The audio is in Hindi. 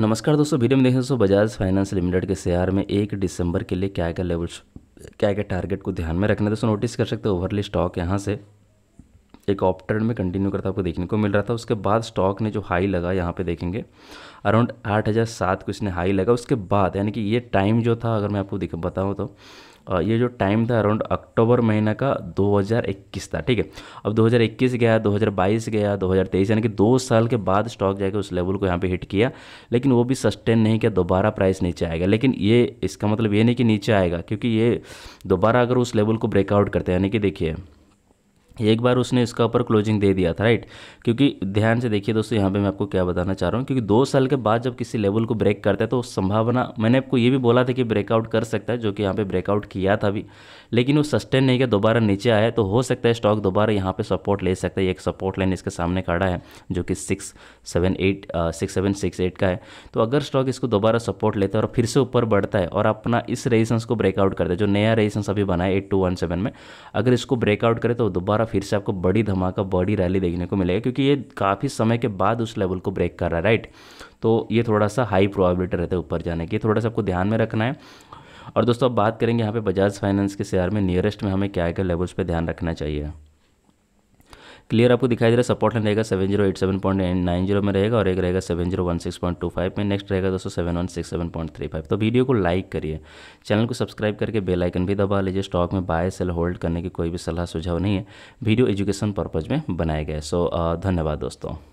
नमस्कार दोस्तों वीडियो में देखें दोस्तों बजाज फाइनेंस लिमिटेड के शेयर में एक दिसंबर के लिए क्या क्या लेवल्स क्या क्या टारगेट को ध्यान में रखना दोस्तों नोटिस कर सकते हो ओवरली स्टॉक यहाँ से एक ऑप ट्रेंड में कंटिन्यू करता आपको देखने को मिल रहा था उसके बाद स्टॉक ने जो हाई लगा यहाँ पे देखेंगे अराउंड आठ हज़ार सात को इसने हाई लगा उसके बाद यानी कि ये टाइम जो था अगर मैं आपको दिख बताऊँ तो ये जो टाइम था अराउंड अक्टूबर महीना का 2021 था ठीक है अब 2021 गया 2022 गया 2023 यानी कि दो साल के बाद स्टॉक जाकर उस लेवल को यहाँ पे हिट किया लेकिन वो भी सस्टेन नहीं किया दोबारा प्राइस नीचे आएगा लेकिन ये इसका मतलब ये नहीं कि नीचे आएगा क्योंकि ये दोबारा अगर उस लेवल को ब्रेकआउट करते हैं यानी कि देखिए एक बार उसने इसका ऊपर क्लोजिंग दे दिया था राइट क्योंकि ध्यान से देखिए दोस्तों यहाँ पे मैं आपको क्या बताना चाह रहा हूँ क्योंकि दो साल के बाद जब किसी लेवल को ब्रेक करता है तो संभावना मैंने आपको ये भी बोला था कि ब्रेकआउट कर सकता है जो कि यहाँ पे ब्रेकआउट किया था अभी लेकिन वो सस्टेन नहीं किया दोबारा नीचे आया तो हो सकता है स्टॉक दोबारा यहाँ पर सपोर्ट ले सकता है एक सपोर्ट लाइन इसके सामने खड़ा है जो कि six seven eight six seven six eight का है तो अगर स्टॉक इसको दोबारा सपोर्ट लेता है और फिर से ऊपर बढ़ता है और अपना इस रेजिस्टेंस को ब्रेकआउट करता है जो नया रेजिस्टेंस अभी बना है एट टू वन सेवन में अगर इसको ब्रेकआउट करे तो दोबारा दोबारा फिर से आपको बड़ी धमाका बड़ी रैली देखने को मिलेगा क्योंकि ये काफ़ी समय के बाद उस लेवल को ब्रेक कर रहा है राइट तो ये थोड़ा सा हाई प्रोबेबिलिटी रहता है ऊपर जाने की थोड़ा सा आपको ध्यान में रखना है और दोस्तों अब बात करेंगे यहाँ पे बजाज फाइनेंस के शेयर में नियरेस्ट में हमें क्या क्या लेवल्स पे ध्यान रखना चाहिए क्लियर आपको दिखाई दे रहा है सपोर्ट लाइन रहेगा seven zero eight seven point nine zero में रहेगा और एक रहेगा seven zero one six point two five में नेक्स्ट रहेगा दोस्तों seven one six seven point three five तो वीडियो को लाइक करिए चैनल को सब्सक्राइब करके बेलाइकन भी दबा लीजिए स्टॉक में बाय सेल होल्ड करने की कोई भी सलाह सुझाव नहीं है वीडियो एजुकेशन पर्पज़ में बनाया गया सो धन्यवाद दोस्तों